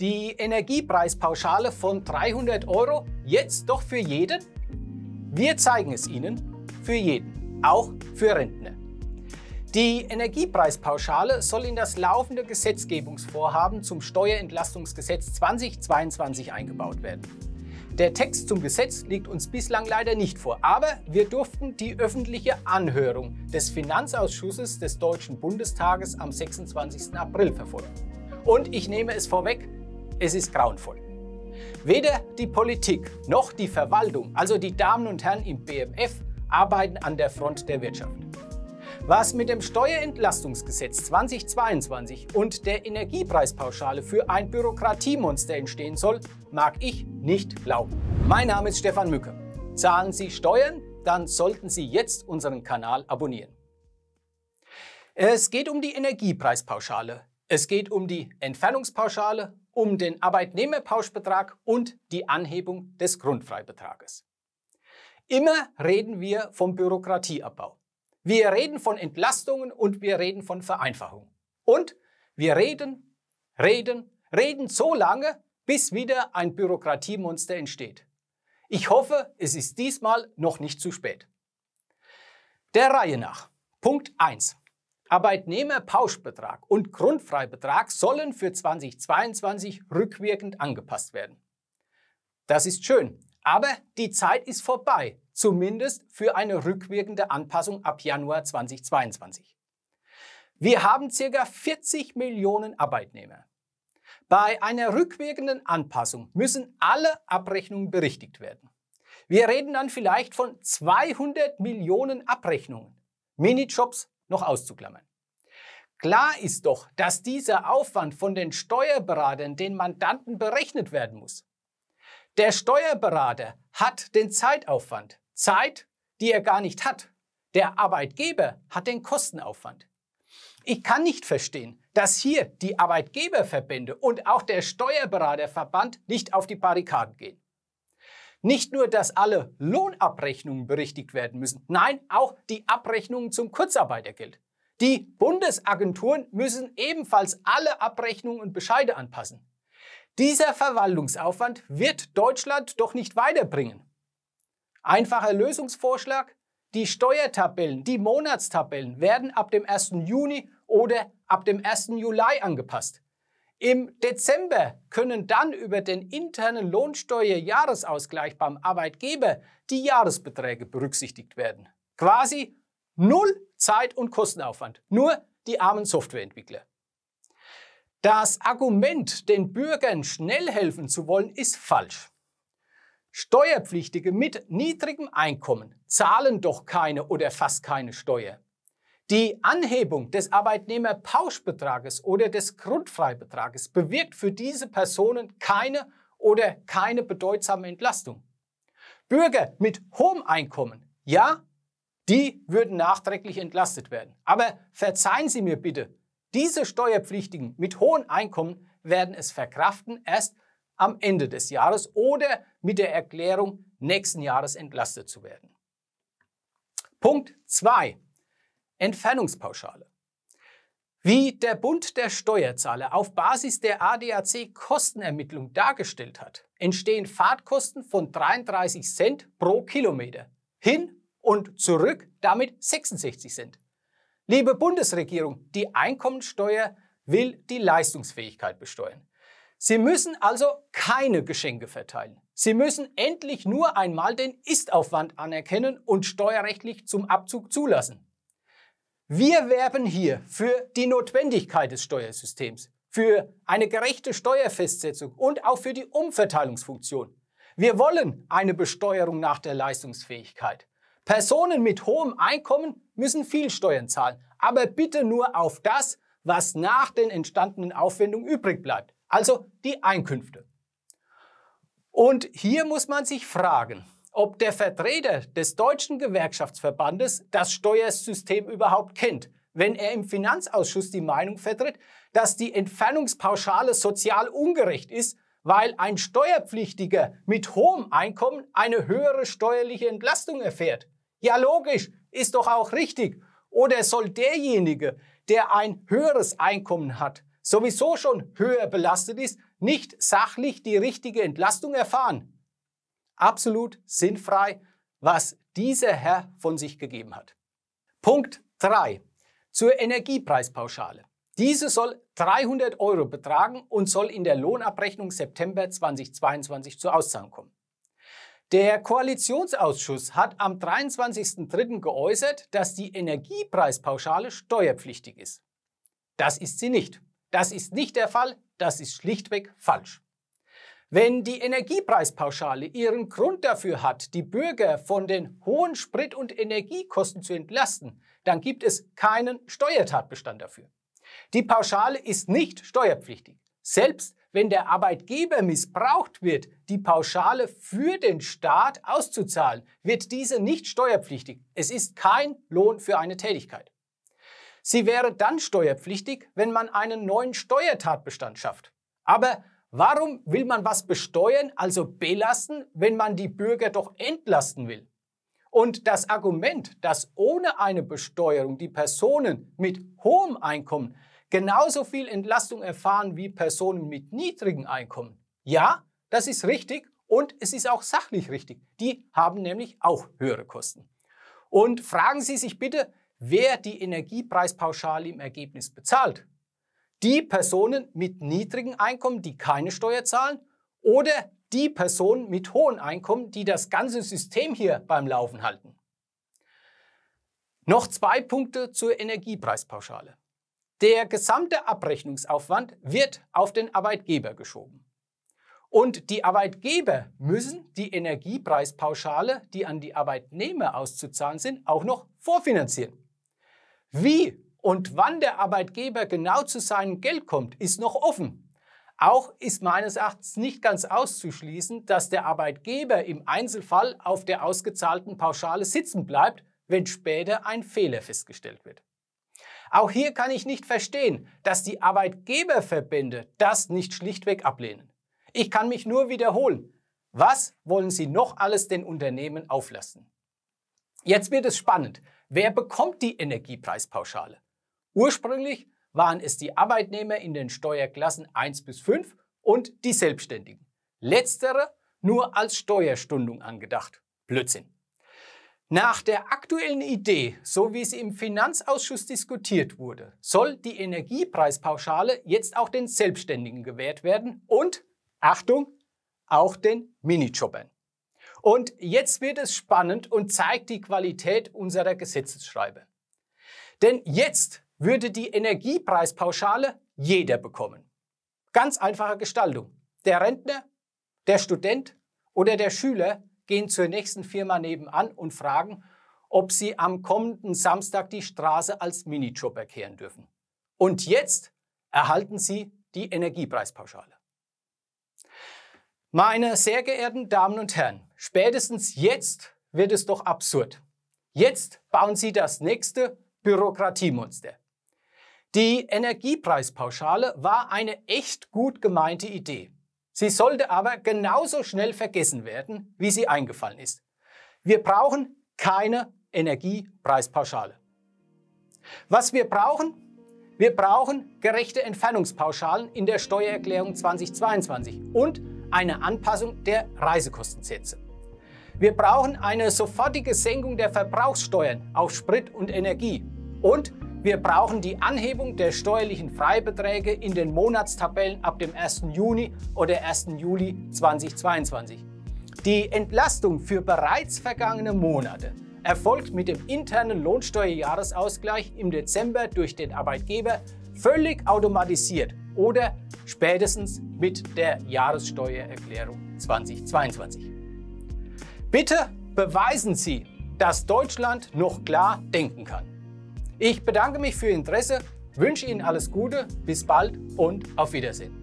die Energiepreispauschale von 300 Euro jetzt doch für jeden? Wir zeigen es Ihnen für jeden, auch für Rentner. Die Energiepreispauschale soll in das laufende Gesetzgebungsvorhaben zum Steuerentlastungsgesetz 2022 eingebaut werden. Der Text zum Gesetz liegt uns bislang leider nicht vor, aber wir durften die öffentliche Anhörung des Finanzausschusses des Deutschen Bundestages am 26. April verfolgen. Und ich nehme es vorweg, es ist grauenvoll. Weder die Politik noch die Verwaltung, also die Damen und Herren im BMF, arbeiten an der Front der Wirtschaft. Was mit dem Steuerentlastungsgesetz 2022 und der Energiepreispauschale für ein Bürokratiemonster entstehen soll, mag ich nicht glauben. Mein Name ist Stefan Mücke. Zahlen Sie Steuern? Dann sollten Sie jetzt unseren Kanal abonnieren. Es geht um die Energiepreispauschale. Es geht um die Entfernungspauschale um den Arbeitnehmerpauschbetrag und die Anhebung des Grundfreibetrages. Immer reden wir vom Bürokratieabbau. Wir reden von Entlastungen und wir reden von Vereinfachung. Und wir reden, reden, reden so lange, bis wieder ein Bürokratiemonster entsteht. Ich hoffe, es ist diesmal noch nicht zu spät. Der Reihe nach. Punkt 1. Arbeitnehmerpauschbetrag und Grundfreibetrag sollen für 2022 rückwirkend angepasst werden. Das ist schön, aber die Zeit ist vorbei, zumindest für eine rückwirkende Anpassung ab Januar 2022. Wir haben ca. 40 Millionen Arbeitnehmer. Bei einer rückwirkenden Anpassung müssen alle Abrechnungen berichtigt werden. Wir reden dann vielleicht von 200 Millionen Abrechnungen, Minijobs, noch auszuklammern. Klar ist doch, dass dieser Aufwand von den Steuerberatern den Mandanten berechnet werden muss. Der Steuerberater hat den Zeitaufwand, Zeit, die er gar nicht hat. Der Arbeitgeber hat den Kostenaufwand. Ich kann nicht verstehen, dass hier die Arbeitgeberverbände und auch der Steuerberaterverband nicht auf die Barrikaden gehen. Nicht nur, dass alle Lohnabrechnungen berichtigt werden müssen, nein, auch die Abrechnungen zum Kurzarbeitergeld. Die Bundesagenturen müssen ebenfalls alle Abrechnungen und Bescheide anpassen. Dieser Verwaltungsaufwand wird Deutschland doch nicht weiterbringen. Einfacher Lösungsvorschlag? Die Steuertabellen, die Monatstabellen werden ab dem 1. Juni oder ab dem 1. Juli angepasst. Im Dezember können dann über den internen Lohnsteuerjahresausgleich beim Arbeitgeber die Jahresbeträge berücksichtigt werden. Quasi null Zeit- und Kostenaufwand, nur die armen Softwareentwickler. Das Argument, den Bürgern schnell helfen zu wollen, ist falsch. Steuerpflichtige mit niedrigem Einkommen zahlen doch keine oder fast keine Steuer. Die Anhebung des Arbeitnehmerpauschbetrages oder des Grundfreibetrages bewirkt für diese Personen keine oder keine bedeutsame Entlastung. Bürger mit hohem Einkommen, ja, die würden nachträglich entlastet werden. Aber verzeihen Sie mir bitte, diese Steuerpflichtigen mit hohem Einkommen werden es verkraften, erst am Ende des Jahres oder mit der Erklärung nächsten Jahres entlastet zu werden. Punkt 2. Entfernungspauschale. Wie der Bund der Steuerzahler auf Basis der ADAC-Kostenermittlung dargestellt hat, entstehen Fahrtkosten von 33 Cent pro Kilometer. Hin und zurück damit 66 Cent. Liebe Bundesregierung, die Einkommensteuer will die Leistungsfähigkeit besteuern. Sie müssen also keine Geschenke verteilen. Sie müssen endlich nur einmal den Istaufwand anerkennen und steuerrechtlich zum Abzug zulassen. Wir werben hier für die Notwendigkeit des Steuersystems, für eine gerechte Steuerfestsetzung und auch für die Umverteilungsfunktion. Wir wollen eine Besteuerung nach der Leistungsfähigkeit. Personen mit hohem Einkommen müssen viel Steuern zahlen, aber bitte nur auf das, was nach den entstandenen Aufwendungen übrig bleibt, also die Einkünfte. Und hier muss man sich fragen, ob der Vertreter des Deutschen Gewerkschaftsverbandes das Steuersystem überhaupt kennt, wenn er im Finanzausschuss die Meinung vertritt, dass die Entfernungspauschale sozial ungerecht ist, weil ein Steuerpflichtiger mit hohem Einkommen eine höhere steuerliche Entlastung erfährt. Ja, logisch, ist doch auch richtig. Oder soll derjenige, der ein höheres Einkommen hat, sowieso schon höher belastet ist, nicht sachlich die richtige Entlastung erfahren? absolut sinnfrei, was dieser Herr von sich gegeben hat. Punkt 3. Zur Energiepreispauschale. Diese soll 300 Euro betragen und soll in der Lohnabrechnung September 2022 zur Auszahlung kommen. Der Koalitionsausschuss hat am 23.03. geäußert, dass die Energiepreispauschale steuerpflichtig ist. Das ist sie nicht. Das ist nicht der Fall. Das ist schlichtweg falsch. Wenn die Energiepreispauschale ihren Grund dafür hat, die Bürger von den hohen Sprit- und Energiekosten zu entlasten, dann gibt es keinen Steuertatbestand dafür. Die Pauschale ist nicht steuerpflichtig. Selbst wenn der Arbeitgeber missbraucht wird, die Pauschale für den Staat auszuzahlen, wird diese nicht steuerpflichtig. Es ist kein Lohn für eine Tätigkeit. Sie wäre dann steuerpflichtig, wenn man einen neuen Steuertatbestand schafft. Aber Warum will man was besteuern, also belasten, wenn man die Bürger doch entlasten will? Und das Argument, dass ohne eine Besteuerung die Personen mit hohem Einkommen genauso viel Entlastung erfahren wie Personen mit niedrigem Einkommen. Ja, das ist richtig und es ist auch sachlich richtig. Die haben nämlich auch höhere Kosten. Und fragen Sie sich bitte, wer die Energiepreispauschale im Ergebnis bezahlt die Personen mit niedrigen Einkommen, die keine Steuer zahlen, oder die Personen mit hohen Einkommen, die das ganze System hier beim Laufen halten. Noch zwei Punkte zur Energiepreispauschale. Der gesamte Abrechnungsaufwand wird auf den Arbeitgeber geschoben. Und die Arbeitgeber müssen die Energiepreispauschale, die an die Arbeitnehmer auszuzahlen sind, auch noch vorfinanzieren. Wie und wann der Arbeitgeber genau zu seinem Geld kommt, ist noch offen. Auch ist meines Erachtens nicht ganz auszuschließen, dass der Arbeitgeber im Einzelfall auf der ausgezahlten Pauschale sitzen bleibt, wenn später ein Fehler festgestellt wird. Auch hier kann ich nicht verstehen, dass die Arbeitgeberverbände das nicht schlichtweg ablehnen. Ich kann mich nur wiederholen. Was wollen Sie noch alles den Unternehmen auflassen? Jetzt wird es spannend. Wer bekommt die Energiepreispauschale? Ursprünglich waren es die Arbeitnehmer in den Steuerklassen 1 bis 5 und die Selbstständigen. Letztere nur als Steuerstundung angedacht. Blödsinn. Nach der aktuellen Idee, so wie sie im Finanzausschuss diskutiert wurde, soll die Energiepreispauschale jetzt auch den Selbstständigen gewährt werden und, Achtung, auch den Minijobbern. Und jetzt wird es spannend und zeigt die Qualität unserer Gesetzesschreiber. Denn jetzt würde die Energiepreispauschale jeder bekommen. Ganz einfache Gestaltung. Der Rentner, der Student oder der Schüler gehen zur nächsten Firma nebenan und fragen, ob sie am kommenden Samstag die Straße als Minijob erkehren dürfen. Und jetzt erhalten sie die Energiepreispauschale. Meine sehr geehrten Damen und Herren, spätestens jetzt wird es doch absurd. Jetzt bauen Sie das nächste Bürokratiemonster. Die Energiepreispauschale war eine echt gut gemeinte Idee. Sie sollte aber genauso schnell vergessen werden, wie sie eingefallen ist. Wir brauchen keine Energiepreispauschale. Was wir brauchen? Wir brauchen gerechte Entfernungspauschalen in der Steuererklärung 2022 und eine Anpassung der Reisekostensätze. Wir brauchen eine sofortige Senkung der Verbrauchssteuern auf Sprit und Energie und wir brauchen die Anhebung der steuerlichen Freibeträge in den Monatstabellen ab dem 1. Juni oder 1. Juli 2022. Die Entlastung für bereits vergangene Monate erfolgt mit dem internen Lohnsteuerjahresausgleich im Dezember durch den Arbeitgeber völlig automatisiert oder spätestens mit der Jahressteuererklärung 2022. Bitte beweisen Sie, dass Deutschland noch klar denken kann. Ich bedanke mich für Ihr Interesse, wünsche Ihnen alles Gute, bis bald und auf Wiedersehen.